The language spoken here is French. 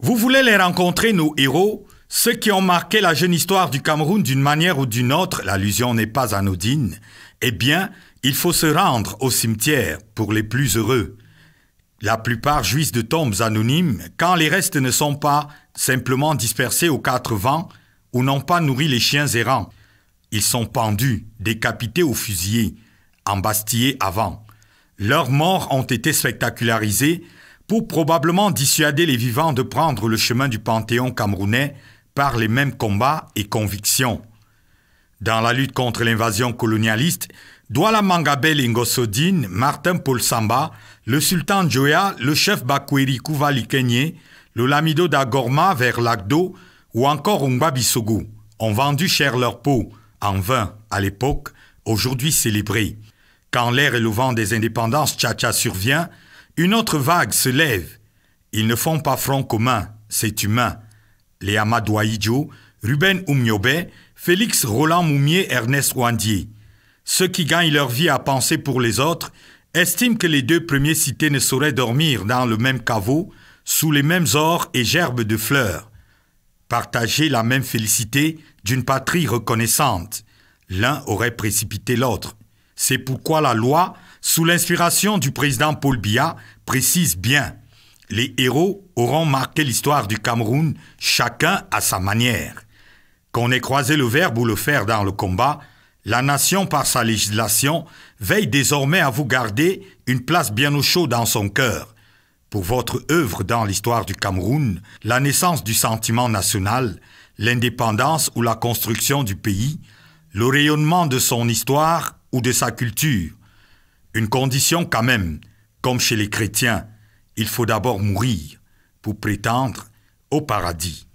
Vous voulez les rencontrer, nos héros, ceux qui ont marqué la jeune histoire du Cameroun d'une manière ou d'une autre, l'allusion n'est pas anodine. Eh bien, il faut se rendre au cimetière pour les plus heureux. La plupart jouissent de tombes anonymes quand les restes ne sont pas simplement dispersés aux quatre vents ou n'ont pas nourri les chiens errants. Ils sont pendus, décapités ou fusillés, embastillés avant. Leurs morts ont été spectacularisées probablement dissuader les vivants de prendre le chemin du Panthéon camerounais par les mêmes combats et convictions. Dans la lutte contre l'invasion colonialiste, Douala Mangabel Ingosodine, Martin Paul Samba, le sultan Joya, le chef Bakweri Kouvali Kenye, le Lamido d'Agorma vers Lagdo ou encore babisogou ont vendu cher leur peau, en vain à l'époque, aujourd'hui célébrée. Quand l'air et le vent des indépendances tcha survient, une autre vague se lève. Ils ne font pas front commun, c'est humain. Les Amadouaïdjo, Ruben Oumyobé, Félix Roland Moumier, Ernest Ouandier. Ceux qui gagnent leur vie à penser pour les autres estiment que les deux premiers cités ne sauraient dormir dans le même caveau, sous les mêmes ors et gerbes de fleurs. Partager la même félicité d'une patrie reconnaissante. L'un aurait précipité l'autre. C'est pourquoi la loi, sous l'inspiration du président Paul Biya, précise bien les héros auront marqué l'histoire du Cameroun, chacun à sa manière. Qu'on ait croisé le verbe ou le fer dans le combat, la nation, par sa législation, veille désormais à vous garder une place bien au chaud dans son cœur. Pour votre œuvre dans l'histoire du Cameroun, la naissance du sentiment national, l'indépendance ou la construction du pays, le rayonnement de son histoire ou de sa culture. Une condition quand même, comme chez les chrétiens, il faut d'abord mourir pour prétendre au paradis.